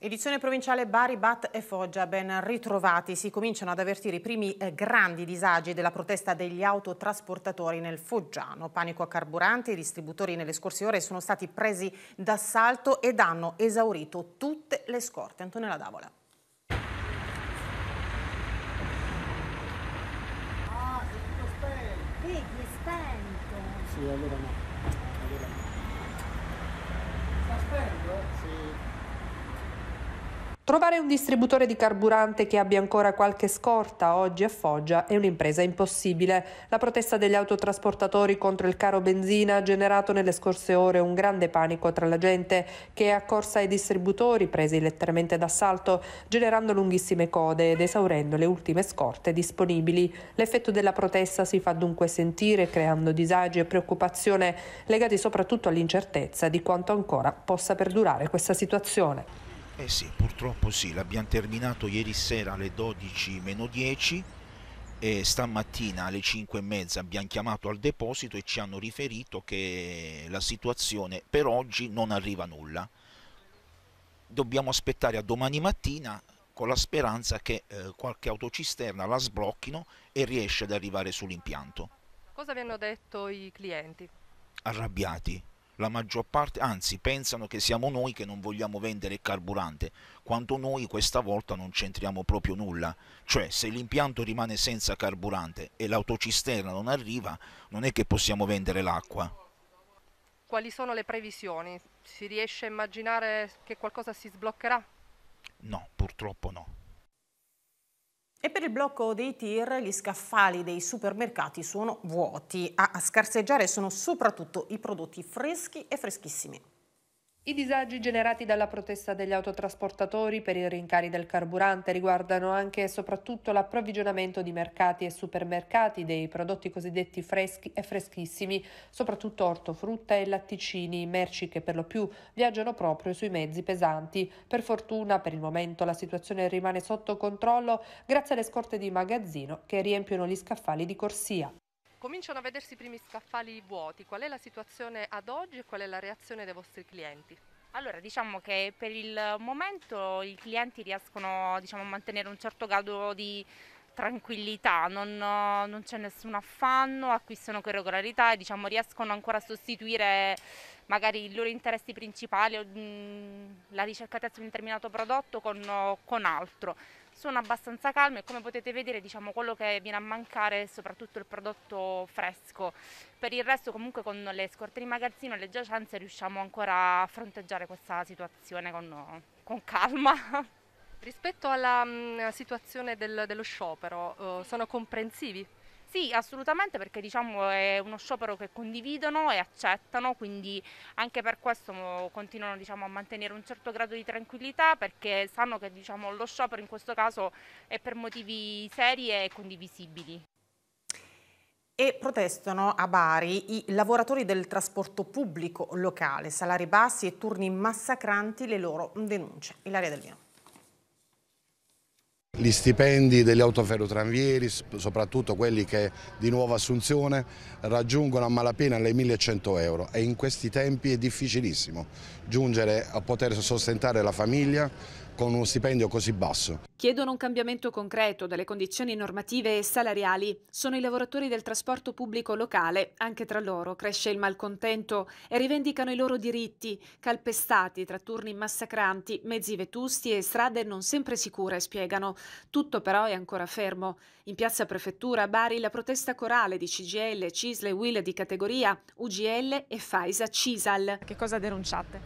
Edizione provinciale Bari, Bat e Foggia, ben ritrovati. Si cominciano ad avvertire i primi eh, grandi disagi della protesta degli autotrasportatori nel Foggiano. Panico a carburanti, i distributori nelle scorse ore sono stati presi d'assalto ed hanno esaurito tutte le scorte. Antonella Davola. Ah, sei tutto spento. Sì, è spento. Sì, allora no. Trovare un distributore di carburante che abbia ancora qualche scorta oggi a Foggia è un'impresa impossibile. La protesta degli autotrasportatori contro il caro benzina ha generato nelle scorse ore un grande panico tra la gente che è accorsa ai distributori presi letteralmente d'assalto, generando lunghissime code ed esaurendo le ultime scorte disponibili. L'effetto della protesta si fa dunque sentire, creando disagi e preoccupazione legati soprattutto all'incertezza di quanto ancora possa perdurare questa situazione. Eh sì, purtroppo sì, l'abbiamo terminato ieri sera alle 12.10 e stamattina alle 5.30 abbiamo chiamato al deposito e ci hanno riferito che la situazione per oggi non arriva nulla. Dobbiamo aspettare a domani mattina con la speranza che eh, qualche autocisterna la sblocchino e riesce ad arrivare sull'impianto. Cosa vi hanno detto i clienti? Arrabbiati, la maggior parte, anzi pensano che siamo noi che non vogliamo vendere il carburante, quando noi questa volta non c'entriamo proprio nulla, cioè se l'impianto rimane senza carburante e l'autocisterna non arriva, non è che possiamo vendere l'acqua. Quali sono le previsioni? Si riesce a immaginare che qualcosa si sbloccherà? No, purtroppo no. E per il blocco dei tir gli scaffali dei supermercati sono vuoti, a scarseggiare sono soprattutto i prodotti freschi e freschissimi. I disagi generati dalla protesta degli autotrasportatori per i rincari del carburante riguardano anche e soprattutto l'approvvigionamento di mercati e supermercati dei prodotti cosiddetti freschi e freschissimi, soprattutto ortofrutta e latticini, merci che per lo più viaggiano proprio sui mezzi pesanti. Per fortuna per il momento la situazione rimane sotto controllo grazie alle scorte di magazzino che riempiono gli scaffali di corsia. Cominciano a vedersi i primi scaffali vuoti. Qual è la situazione ad oggi e qual è la reazione dei vostri clienti? Allora, diciamo che per il momento i clienti riescono diciamo, a mantenere un certo grado di tranquillità, non, non c'è nessun affanno, acquistano con regolarità e diciamo, riescono ancora a sostituire magari i loro interessi principali o mm, la ricercatezza di un determinato prodotto con, con altro sono abbastanza calme e come potete vedere diciamo, quello che viene a mancare è soprattutto il prodotto fresco. Per il resto comunque con le scorte di magazzino e le giacenze riusciamo ancora a fronteggiare questa situazione con, con calma. Rispetto alla mh, mm, situazione del, dello sciopero, uh, sono comprensivi sì, assolutamente perché diciamo è uno sciopero che condividono e accettano, quindi anche per questo continuano diciamo, a mantenere un certo grado di tranquillità perché sanno che diciamo, lo sciopero in questo caso è per motivi seri e condivisibili. E protestano a Bari i lavoratori del trasporto pubblico locale, salari bassi e turni massacranti le loro denunce. Ilaria Del Vino. Gli stipendi degli autoferrotranvieri, soprattutto quelli che di nuova assunzione, raggiungono a malapena le 1100 euro e in questi tempi è difficilissimo giungere a poter sostentare la famiglia con uno stipendio così basso. Chiedono un cambiamento concreto delle condizioni normative e salariali. Sono i lavoratori del trasporto pubblico locale, anche tra loro cresce il malcontento e rivendicano i loro diritti, calpestati tra turni massacranti, mezzi vetusti e strade non sempre sicure, spiegano. Tutto però è ancora fermo. In piazza Prefettura Bari la protesta corale di CGL, Cisle, Will di categoria, UGL e Faisa Cisal. Che cosa denunciate?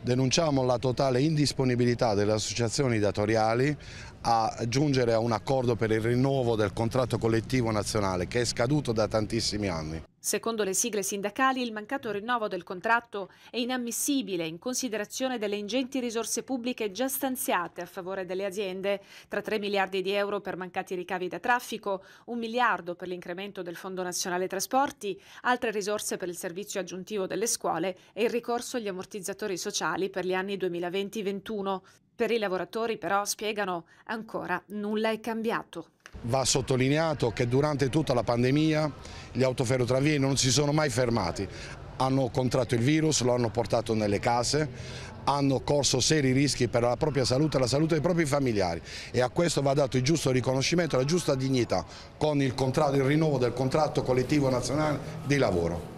Denunciamo la totale indisponibilità delle associazioni datoriali a giungere a un accordo per il rinnovo del contratto collettivo nazionale che è scaduto da tantissimi anni. Secondo le sigle sindacali il mancato rinnovo del contratto è inammissibile in considerazione delle ingenti risorse pubbliche già stanziate a favore delle aziende, tra 3 miliardi di euro per mancati ricavi da traffico, 1 miliardo per l'incremento del Fondo Nazionale Trasporti, altre risorse per il servizio aggiuntivo delle scuole e il ricorso agli ammortizzatori sociali per gli anni 2020-2021. Per i lavoratori però, spiegano, ancora nulla è cambiato. Va sottolineato che durante tutta la pandemia gli autoferrotranvieri non si sono mai fermati. Hanno contratto il virus, lo hanno portato nelle case, hanno corso seri rischi per la propria salute e la salute dei propri familiari e a questo va dato il giusto riconoscimento e la giusta dignità con il, il rinnovo del contratto collettivo nazionale di lavoro.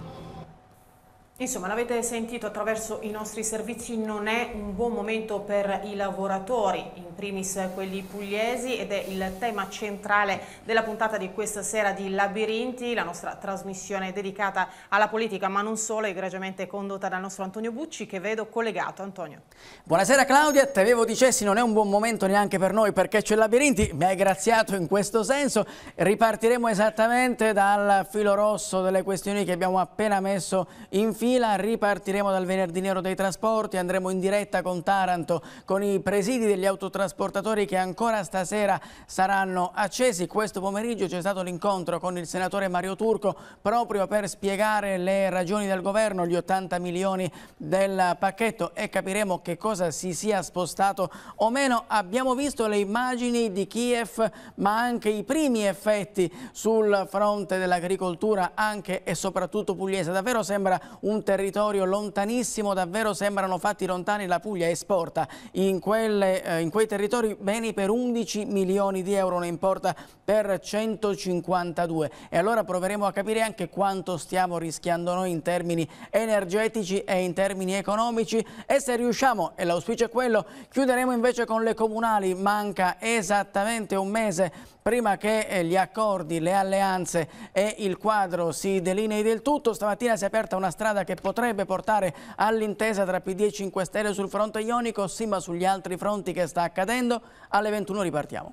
Insomma, l'avete sentito attraverso i nostri servizi, non è un buon momento per i lavoratori, in primis quelli pugliesi ed è il tema centrale della puntata di questa sera di Labirinti, la nostra trasmissione dedicata alla politica, ma non solo, egregiamente condotta dal nostro Antonio Bucci che vedo collegato. Antonio. Buonasera Claudia, te avevo dicessi non è un buon momento neanche per noi perché c'è Labirinti, mi hai graziato in questo senso, ripartiremo esattamente dal filo rosso delle questioni che abbiamo appena messo in fila. Milan, ripartiremo dal venerdì nero dei trasporti, andremo in diretta con Taranto, con i presidi degli autotrasportatori che ancora stasera saranno accesi. Questo pomeriggio c'è stato l'incontro con il senatore Mario Turco proprio per spiegare le ragioni del governo, gli 80 milioni del pacchetto e capiremo che cosa si sia spostato o meno. Abbiamo visto le immagini di Kiev ma anche i primi effetti sul fronte dell'agricoltura anche e soprattutto pugliese. Davvero sembra un territorio lontanissimo, davvero sembrano fatti lontani, la Puglia esporta in, quelle, eh, in quei territori beni per 11 milioni di euro, ne importa per 152. E allora proveremo a capire anche quanto stiamo rischiando noi in termini energetici e in termini economici e se riusciamo, e l'auspicio è quello, chiuderemo invece con le comunali, manca esattamente un mese prima che eh, gli accordi, le alleanze e il quadro si delinei del tutto, stamattina si è aperta una strada che potrebbe portare all'intesa tra PD e 5 Stelle sul fronte ionico, sì ma sugli altri fronti che sta accadendo, alle 21 ripartiamo.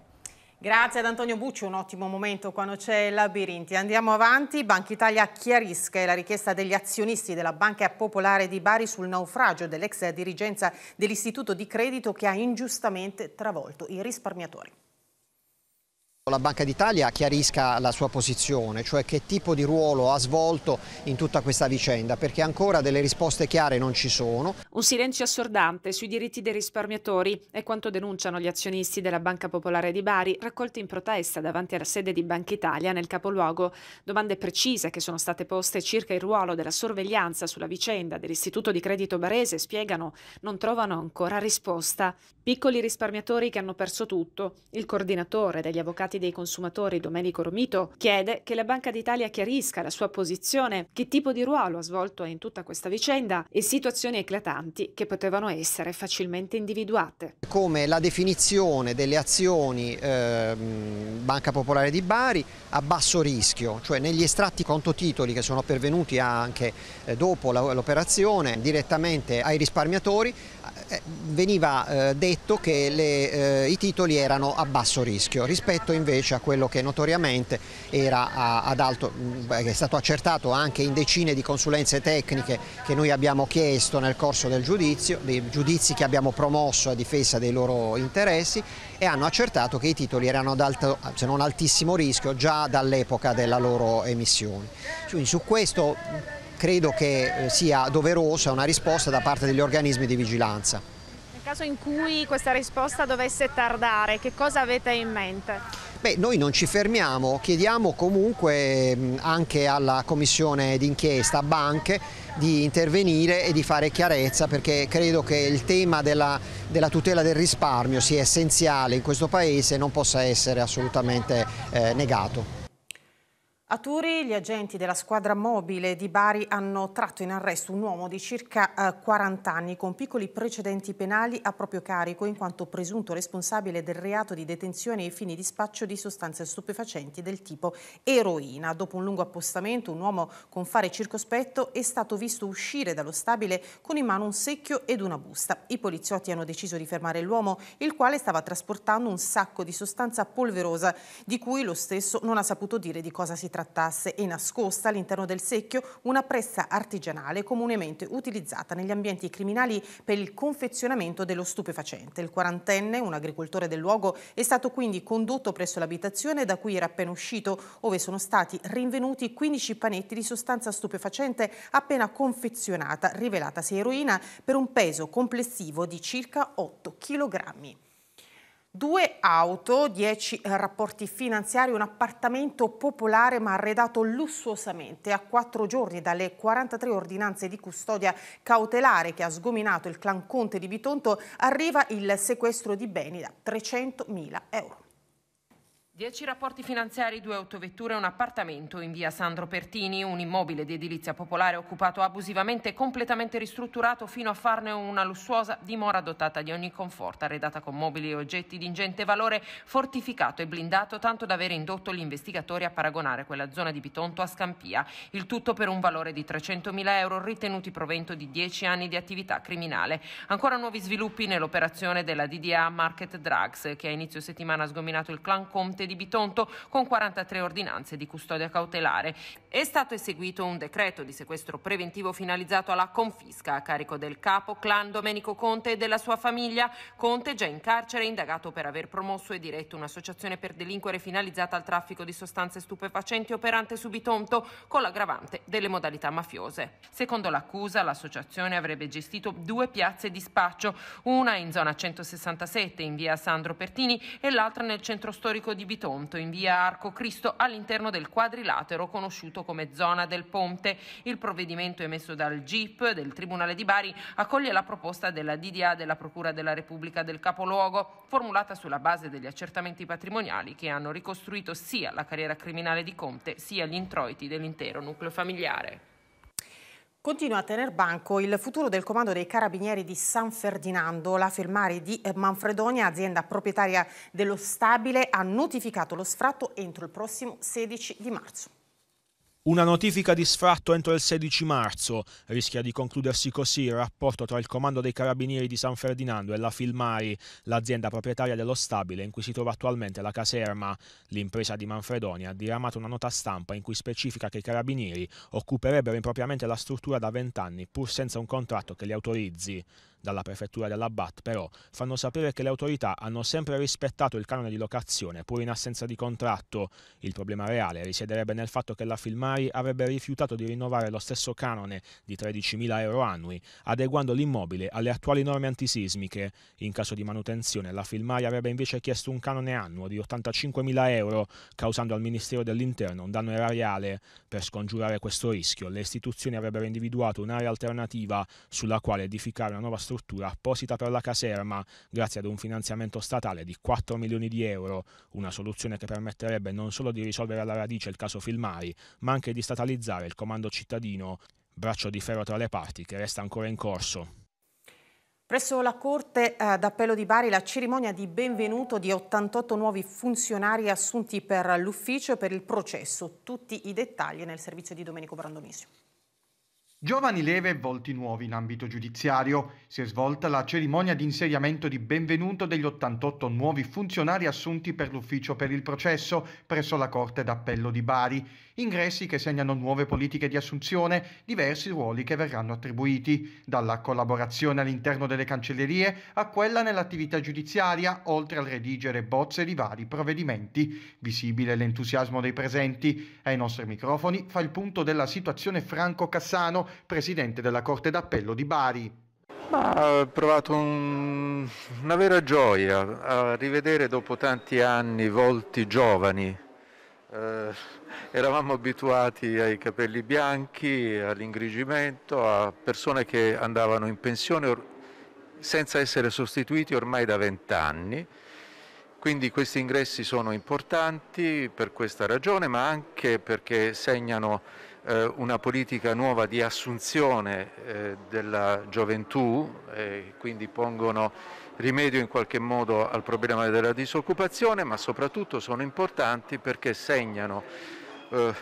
Grazie ad Antonio Bucci, un ottimo momento quando c'è Labirinti. Andiamo avanti, Banca Italia chiarisca la richiesta degli azionisti della Banca Popolare di Bari sul naufragio dell'ex dirigenza dell'istituto di credito che ha ingiustamente travolto i risparmiatori. La Banca d'Italia chiarisca la sua posizione, cioè che tipo di ruolo ha svolto in tutta questa vicenda, perché ancora delle risposte chiare non ci sono. Un silenzio assordante sui diritti dei risparmiatori è quanto denunciano gli azionisti della Banca Popolare di Bari, raccolti in protesta davanti alla sede di Banca Italia nel capoluogo. Domande precise che sono state poste circa il ruolo della sorveglianza sulla vicenda dell'Istituto di Credito Barese, spiegano, non trovano ancora risposta. Piccoli risparmiatori che hanno perso tutto. Il coordinatore degli avvocati Dati dei Consumatori Domenico Romito chiede che la Banca d'Italia chiarisca la sua posizione, che tipo di ruolo ha svolto in tutta questa vicenda e situazioni eclatanti che potevano essere facilmente individuate. Come la definizione delle azioni eh, Banca Popolare di Bari a basso rischio, cioè negli estratti contotitoli che sono pervenuti anche eh, dopo l'operazione direttamente ai risparmiatori eh, veniva eh, detto che le, eh, i titoli erano a basso rischio rispetto invece a quello che notoriamente era a, ad alto, mm, è stato accertato anche in decine di consulenze tecniche che noi abbiamo chiesto nel corso del giudizio, dei giudizi che abbiamo promosso a difesa dei loro interessi e hanno accertato che i titoli erano ad alto, se non altissimo rischio già dall'epoca della loro emissione. Quindi su questo credo che eh, sia doverosa una risposta da parte degli organismi di vigilanza. Nel caso in cui questa risposta dovesse tardare, che cosa avete in mente? Beh, noi non ci fermiamo, chiediamo comunque anche alla commissione d'inchiesta Banche di intervenire e di fare chiarezza perché credo che il tema della, della tutela del risparmio sia essenziale in questo Paese e non possa essere assolutamente eh, negato. A Turi gli agenti della squadra mobile di Bari hanno tratto in arresto un uomo di circa 40 eh, anni con piccoli precedenti penali a proprio carico in quanto presunto responsabile del reato di detenzione ai fini di spaccio di sostanze stupefacenti del tipo eroina. Dopo un lungo appostamento un uomo con fare circospetto è stato visto uscire dallo stabile con in mano un secchio ed una busta. I poliziotti hanno deciso di fermare l'uomo il quale stava trasportando un sacco di sostanza polverosa di cui lo stesso non ha saputo dire di cosa si tratta trattasse e nascosta all'interno del secchio una pressa artigianale comunemente utilizzata negli ambienti criminali per il confezionamento dello stupefacente. Il quarantenne, un agricoltore del luogo, è stato quindi condotto presso l'abitazione da cui era appena uscito, ove sono stati rinvenuti 15 panetti di sostanza stupefacente appena confezionata, rivelatasi eroina, per un peso complessivo di circa 8 kg. Due auto, dieci rapporti finanziari, un appartamento popolare ma arredato lussuosamente a quattro giorni dalle 43 ordinanze di custodia cautelare che ha sgominato il clan Conte di Bitonto arriva il sequestro di beni da 300.000 euro. Dieci rapporti finanziari, due autovetture e un appartamento in via Sandro Pertini, un immobile di edilizia popolare occupato abusivamente e completamente ristrutturato fino a farne una lussuosa dimora dotata di ogni conforto, arredata con mobili e oggetti di ingente valore, fortificato e blindato tanto da aver indotto gli investigatori a paragonare quella zona di Bitonto a Scampia, il tutto per un valore di 300.000 euro ritenuti provento di dieci anni di attività criminale. Ancora nuovi sviluppi nell'operazione della DDA Market Drugs che a inizio settimana ha sgominato il clan Conte di Bitonto con 43 ordinanze di custodia cautelare. È stato eseguito un decreto di sequestro preventivo finalizzato alla confisca a carico del capo clan Domenico Conte e della sua famiglia. Conte già in carcere è indagato per aver promosso e diretto un'associazione per delinquere finalizzata al traffico di sostanze stupefacenti operante su Bitonto con l'aggravante delle modalità mafiose. Secondo l'accusa l'associazione avrebbe gestito due piazze di spaccio, una in zona 167 in via Sandro Pertini e l'altra nel centro storico di Bitonto Bitonto in via Arco Cristo all'interno del quadrilatero conosciuto come zona del ponte. Il provvedimento emesso dal GIP del Tribunale di Bari accoglie la proposta della DDA della Procura della Repubblica del Capoluogo, formulata sulla base degli accertamenti patrimoniali che hanno ricostruito sia la carriera criminale di Conte sia gli introiti dell'intero nucleo familiare. Continua a tener banco il futuro del comando dei carabinieri di San Ferdinando. La firmare di Manfredonia, azienda proprietaria dello stabile, ha notificato lo sfratto entro il prossimo 16 di marzo. Una notifica di sfratto entro il 16 marzo. Rischia di concludersi così il rapporto tra il comando dei carabinieri di San Ferdinando e la Filmari, l'azienda proprietaria dello stabile in cui si trova attualmente la caserma. L'impresa di Manfredoni ha diramato una nota stampa in cui specifica che i carabinieri occuperebbero impropriamente la struttura da vent'anni pur senza un contratto che li autorizzi dalla prefettura dell'Abbat però fanno sapere che le autorità hanno sempre rispettato il canone di locazione pur in assenza di contratto. Il problema reale risiederebbe nel fatto che la Filmari avrebbe rifiutato di rinnovare lo stesso canone di 13.000 euro annui, adeguando l'immobile alle attuali norme antisismiche. In caso di manutenzione la Filmari avrebbe invece chiesto un canone annuo di 85.000 euro, causando al Ministero dell'Interno un danno erariale. Per scongiurare questo rischio le istituzioni avrebbero individuato un'area alternativa sulla quale edificare una nuova struttura struttura apposita per la caserma, grazie ad un finanziamento statale di 4 milioni di euro, una soluzione che permetterebbe non solo di risolvere alla radice il caso Filmari, ma anche di statalizzare il comando cittadino, braccio di ferro tra le parti che resta ancora in corso. Presso la Corte eh, d'Appello di Bari la cerimonia di benvenuto di 88 nuovi funzionari assunti per l'ufficio e per il processo. Tutti i dettagli nel servizio di Domenico Brandonisio. Giovani leve e volti nuovi in ambito giudiziario. Si è svolta la cerimonia di insediamento di benvenuto degli 88 nuovi funzionari assunti per l'ufficio per il processo presso la Corte d'Appello di Bari. Ingressi che segnano nuove politiche di assunzione, diversi ruoli che verranno attribuiti, dalla collaborazione all'interno delle cancellerie a quella nell'attività giudiziaria, oltre al redigere bozze di vari provvedimenti. Visibile l'entusiasmo dei presenti. Ai nostri microfoni fa il punto della situazione Franco Cassano presidente della Corte d'Appello di Bari. Ma eh, ho provato un, una vera gioia a rivedere dopo tanti anni volti giovani. Eh, eravamo abituati ai capelli bianchi, all'ingrigimento, a persone che andavano in pensione or- senza essere sostituiti ormai da vent'anni. Quindi questi ingressi sono importanti per questa ragione, ma anche perché segnano eh, una politica nuova di assunzione eh, della gioventù, eh, quindi pongono rimedio in qualche modo al problema della disoccupazione, ma soprattutto sono importanti perché segnano eh,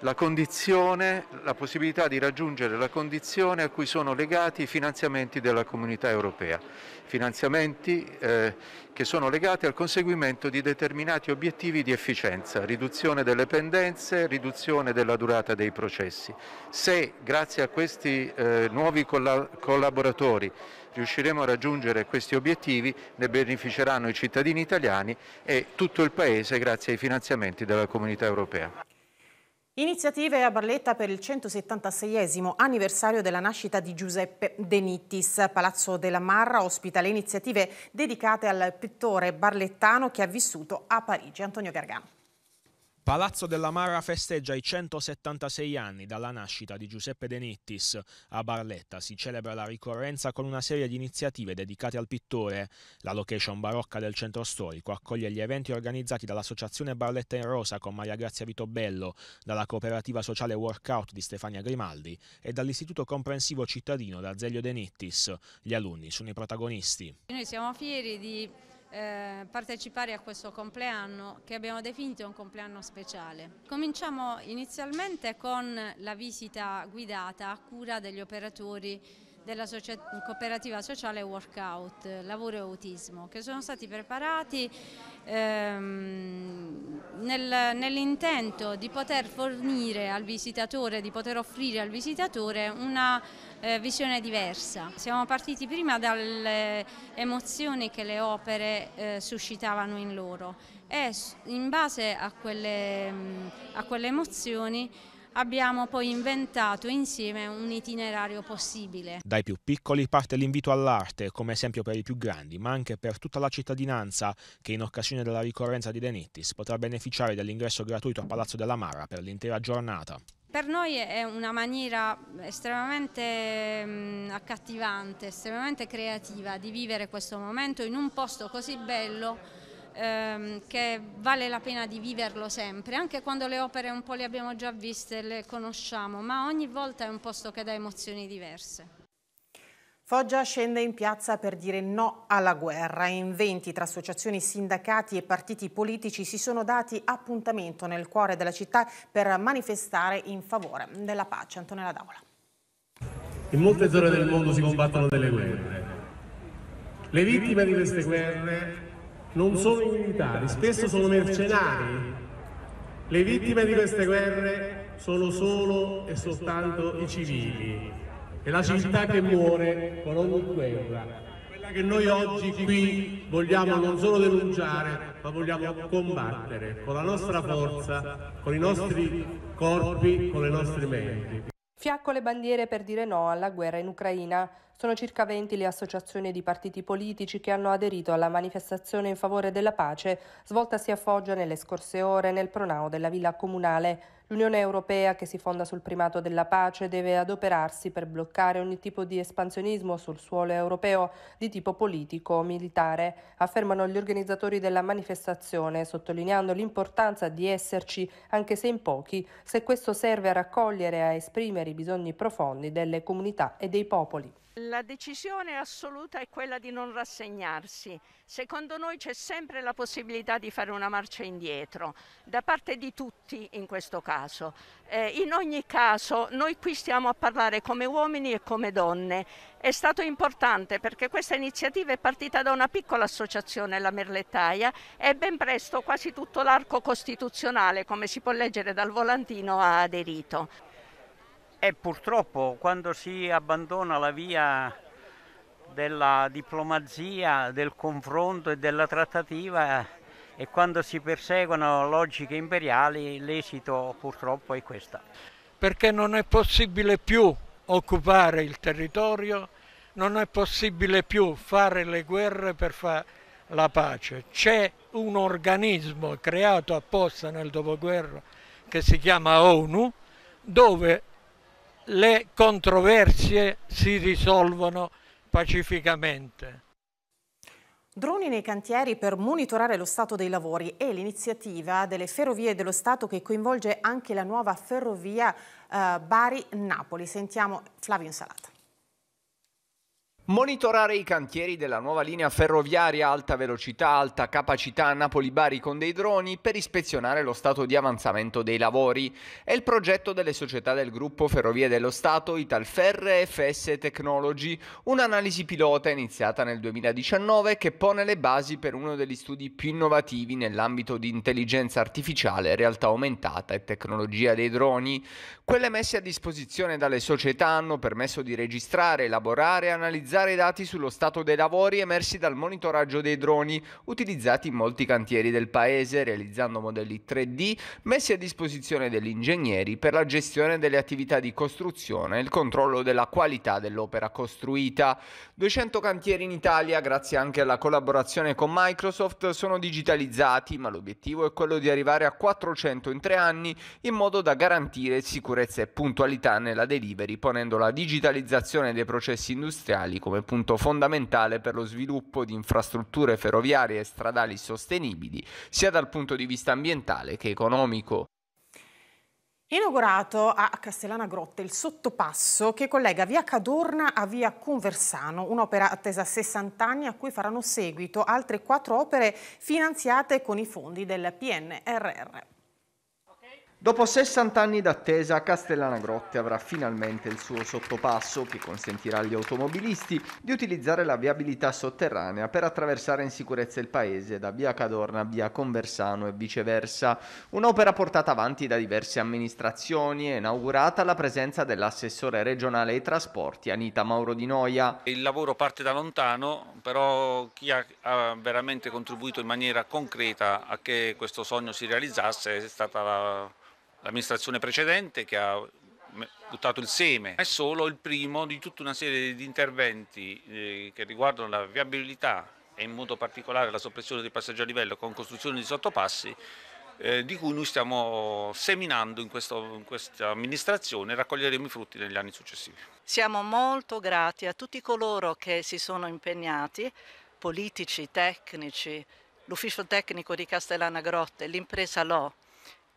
la condizione, la possibilità di raggiungere la condizione a cui sono legati i finanziamenti della comunità europea, finanziamenti eh, che sono legati al conseguimento di determinati obiettivi di efficienza, riduzione delle pendenze, riduzione della durata dei processi. Se grazie a questi eh, nuovi colla collaboratori riusciremo a raggiungere questi obiettivi ne beneficeranno i cittadini italiani e tutto il Paese grazie ai finanziamenti della comunità europea. Iniziative a Barletta per il 176 anniversario della nascita di Giuseppe De Nittis. Palazzo della Marra ospita le iniziative dedicate al pittore barlettano che ha vissuto a Parigi. Antonio Gargano. Palazzo della Marra festeggia i 176 anni dalla nascita di Giuseppe De Nittis. A Barletta si celebra la ricorrenza con una serie di iniziative dedicate al pittore. La location barocca del centro storico accoglie gli eventi organizzati dall'associazione Barletta in Rosa con Maria Grazia Vitobello, dalla cooperativa sociale Workout di Stefania Grimaldi e dall'istituto comprensivo cittadino da Zeglio De Nittis. Gli alunni sono i protagonisti. Noi siamo fieri di eh, partecipare a questo compleanno che abbiamo definito un compleanno speciale. Cominciamo inizialmente con la visita guidata a cura degli operatori della cooperativa sociale Workout, Lavoro e Autismo, che sono stati preparati ehm, nel, nell'intento di poter fornire al visitatore, di poter offrire al visitatore una eh, visione diversa. Siamo partiti prima dalle emozioni che le opere eh, suscitavano in loro e in base a quelle, mm, a quelle emozioni abbiamo poi inventato insieme un itinerario possibile. Dai più piccoli parte l'invito all'arte, come esempio per i più grandi, ma anche per tutta la cittadinanza che in occasione della ricorrenza di Denittis potrà beneficiare dell'ingresso gratuito a Palazzo della Mara per l'intera giornata per noi è una maniera estremamente mh, accattivante, estremamente creativa di vivere questo momento in un posto così bello ehm, che vale la pena di viverlo sempre, anche quando le opere un po' le abbiamo già viste, le conosciamo, ma ogni volta è un posto che dà emozioni diverse. Foggia scende in piazza per dire no alla guerra. In 20 tra associazioni, sindacati e partiti politici si sono dati appuntamento nel cuore della città per manifestare in favore della pace. Antonella Davola. In molte zone del mondo si combattono delle guerre. Le vittime di queste guerre non sono i militari, spesso sono mercenari. Le vittime di queste guerre sono solo e soltanto i civili è la città che muore con ogni guerra, quella che noi oggi qui vogliamo non solo denunciare, ma vogliamo combattere con la nostra forza, con i nostri corpi, con le nostre menti. Fiacco le bandiere per dire no alla guerra in Ucraina. Sono circa 20 le associazioni di partiti politici che hanno aderito alla manifestazione in favore della pace, svoltasi a Foggia nelle scorse ore nel pronao della villa comunale. L'Unione Europea, che si fonda sul primato della pace, deve adoperarsi per bloccare ogni tipo di espansionismo sul suolo europeo di tipo politico o militare, affermano gli organizzatori della manifestazione, sottolineando l'importanza di esserci, anche se in pochi, se questo serve a raccogliere e a esprimere i bisogni profondi delle comunità e dei popoli. La decisione assoluta è quella di non rassegnarsi. Secondo noi c'è sempre la possibilità di fare una marcia indietro, da parte di tutti in questo caso. Eh, in ogni caso noi qui stiamo a parlare come uomini e come donne. È stato importante perché questa iniziativa è partita da una piccola associazione, la Merlettaia, e ben presto quasi tutto l'arco costituzionale, come si può leggere dal volantino, ha aderito. E purtroppo quando si abbandona la via della diplomazia, del confronto e della trattativa e quando si perseguono logiche imperiali l'esito purtroppo è questo. Perché non è possibile più occupare il territorio, non è possibile più fare le guerre per fare la pace. C'è un organismo creato apposta nel dopoguerra che si chiama ONU dove le controversie si risolvono pacificamente. Droni nei cantieri per monitorare lo stato dei lavori e l'iniziativa delle Ferrovie dello Stato che coinvolge anche la nuova ferrovia eh, Bari-Napoli. Sentiamo Flavio Insalata. Monitorare i cantieri della nuova linea ferroviaria alta velocità alta capacità Napoli-Bari con dei droni per ispezionare lo stato di avanzamento dei lavori è il progetto delle società del gruppo Ferrovie dello Stato Italferre FS Technology, un'analisi pilota iniziata nel 2019 che pone le basi per uno degli studi più innovativi nell'ambito di intelligenza artificiale, realtà aumentata e tecnologia dei droni. Quelle messe a disposizione dalle società hanno permesso di registrare, elaborare e analizzare analizzare i dati sullo stato dei lavori emersi dal monitoraggio dei droni utilizzati in molti cantieri del paese, realizzando modelli 3D messi a disposizione degli ingegneri per la gestione delle attività di costruzione e il controllo della qualità dell'opera costruita. 200 cantieri in Italia, grazie anche alla collaborazione con Microsoft, sono digitalizzati, ma l'obiettivo è quello di arrivare a 400 in tre anni in modo da garantire sicurezza e puntualità nella delivery, ponendo la digitalizzazione dei processi industriali come punto fondamentale per lo sviluppo di infrastrutture ferroviarie e stradali sostenibili, sia dal punto di vista ambientale che economico. Inaugurato a Castellana Grotte il sottopasso che collega via Cadorna a via Conversano, un'opera attesa a 60 anni a cui faranno seguito altre quattro opere finanziate con i fondi del PNRR. Dopo 60 anni d'attesa, Castellana Grotte avrà finalmente il suo sottopasso che consentirà agli automobilisti di utilizzare la viabilità sotterranea per attraversare in sicurezza il paese da via Cadorna a via Conversano e viceversa. Un'opera portata avanti da diverse amministrazioni e inaugurata alla presenza dell'assessore regionale ai trasporti Anita Mauro Di Noia. Il lavoro parte da lontano, però chi ha veramente contribuito in maniera concreta a che questo sogno si realizzasse è stata la l'amministrazione precedente che ha buttato il seme, è solo il primo di tutta una serie di interventi eh, che riguardano la viabilità e in modo particolare la soppressione dei passaggi a livello con costruzione di sottopassi eh, di cui noi stiamo seminando in, questo, in questa amministrazione e raccoglieremo i frutti negli anni successivi. Siamo molto grati a tutti coloro che si sono impegnati, politici, tecnici, l'ufficio tecnico di Castellana Grotte, l'impresa LO,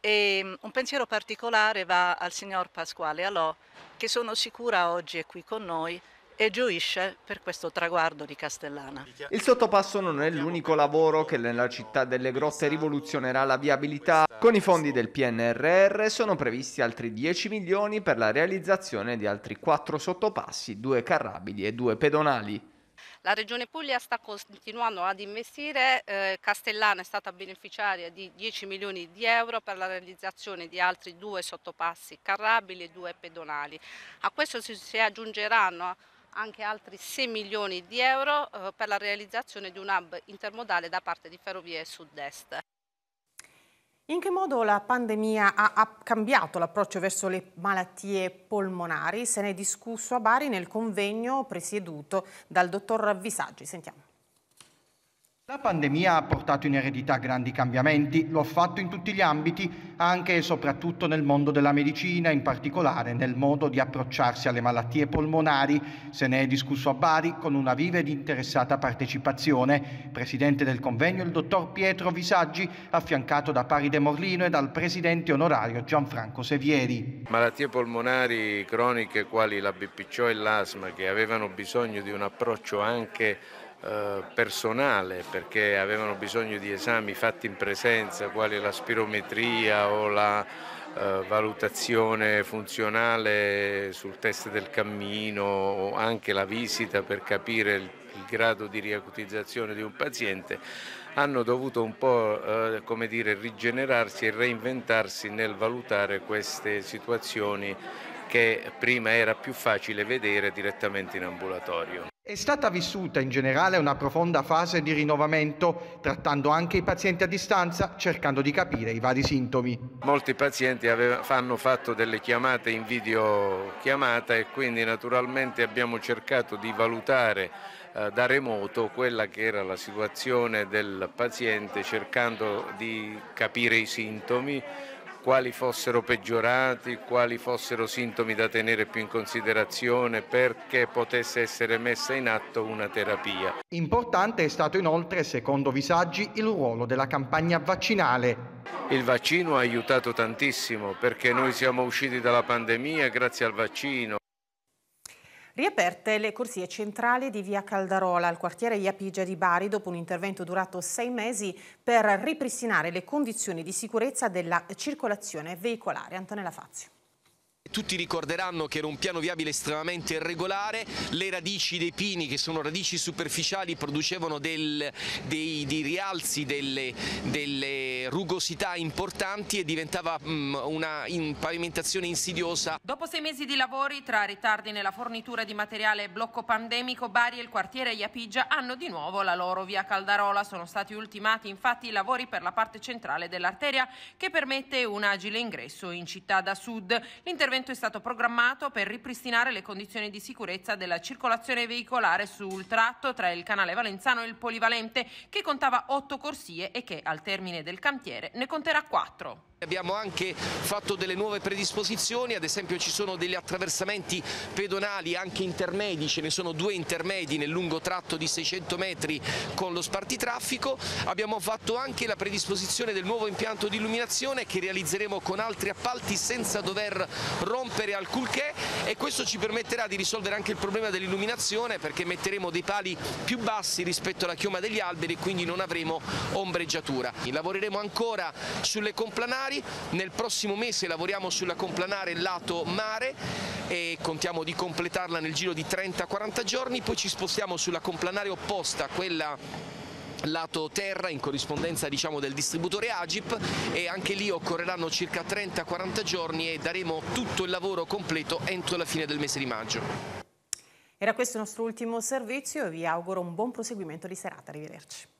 e ehm, un pensiero particolare va al signor Pasquale Alò, che sono sicura oggi è qui con noi e gioisce per questo traguardo di Castellana. Il sottopasso non è l'unico lavoro che nella città delle grotte rivoluzionerà la viabilità. Con i fondi del PNRR sono previsti altri 10 milioni per la realizzazione di altri 4 sottopassi, 2 carrabili e 2 pedonali. La Regione Puglia sta continuando ad investire, eh, Castellana è stata beneficiaria di 10 milioni di euro per la realizzazione di altri due sottopassi carrabili e due pedonali. A questo si, si aggiungeranno anche altri 6 milioni di euro eh, per la realizzazione di un hub intermodale da parte di Ferrovie Sud-Est. In che modo la pandemia ha, cambiato l'approccio verso le malattie polmonari? Se ne è discusso a Bari nel convegno presieduto dal dottor Visaggi. Sentiamo. La pandemia ha portato in eredità grandi cambiamenti, lo ha fatto in tutti gli ambiti, anche e soprattutto nel mondo della medicina, in particolare nel modo di approcciarsi alle malattie polmonari. Se ne è discusso a Bari con una viva ed interessata partecipazione. Presidente del convegno il dottor Pietro Visaggi, affiancato da Pari De Morlino e dal presidente onorario Gianfranco Sevieri. Malattie polmonari croniche quali la BPCO e l'asma che avevano bisogno di un approccio anche eh, personale perché avevano bisogno di esami fatti in presenza, quali la spirometria o la eh, valutazione funzionale sul test del cammino o anche la visita per capire il, il grado di riacutizzazione di un paziente, hanno dovuto un po' eh, come dire, rigenerarsi e reinventarsi nel valutare queste situazioni che prima era più facile vedere direttamente in ambulatorio. È stata vissuta in generale una profonda fase di rinnovamento, trattando anche i pazienti a distanza, cercando di capire i vari sintomi. Molti pazienti hanno fatto delle chiamate in videochiamata e quindi naturalmente abbiamo cercato di valutare eh, da remoto quella che era la situazione del paziente cercando di capire i sintomi, quali fossero peggiorati, quali fossero sintomi da tenere più in considerazione perché potesse essere messa in atto una terapia. Importante è stato inoltre, secondo Visaggi, il ruolo della campagna vaccinale. Il vaccino ha aiutato tantissimo perché noi siamo usciti dalla pandemia grazie al vaccino, Riaperte le corsie centrali di via Caldarola al quartiere Iapigia di Bari dopo un intervento durato sei mesi per ripristinare le condizioni di sicurezza della circolazione veicolare. Antonella Fazio. Tutti ricorderanno che era un piano viabile estremamente irregolare, le radici dei pini che sono radici superficiali producevano del, dei, dei, rialzi, delle, delle, rugosità importanti e diventava mh, mm, una in pavimentazione insidiosa. Dopo sei mesi di lavori tra ritardi nella fornitura di materiale e blocco pandemico, Bari e il quartiere Iapigia hanno di nuovo la loro via Caldarola. Sono stati ultimati infatti i lavori per la parte centrale dell'arteria che permette un agile ingresso in città da sud. L'intervento intervento è stato programmato per ripristinare le condizioni di sicurezza della circolazione veicolare sul tratto tra il canale Valenzano e il Polivalente, che contava otto corsie e che al termine del cantiere ne conterà quattro. Abbiamo anche fatto delle nuove predisposizioni, ad esempio ci sono degli attraversamenti pedonali anche intermedi, ce ne sono due intermedi nel lungo tratto di 600 metri con lo spartitraffico, abbiamo fatto anche la predisposizione del nuovo impianto di illuminazione che realizzeremo con altri appalti senza dover rompere alcunché e questo ci permetterà di risolvere anche il problema dell'illuminazione perché metteremo dei pali più bassi rispetto alla chioma degli alberi e quindi non avremo ombreggiatura. Lavoreremo ancora sulle complanate Cagliari, nel prossimo mese lavoriamo sulla complanare lato mare e contiamo di completarla nel giro di 30-40 giorni, poi ci spostiamo sulla complanare opposta, quella lato terra in corrispondenza diciamo, del distributore Agip e anche lì occorreranno circa 30-40 giorni e daremo tutto il lavoro completo entro la fine del mese di maggio. Era questo il nostro ultimo servizio e vi auguro un buon proseguimento di serata, arrivederci.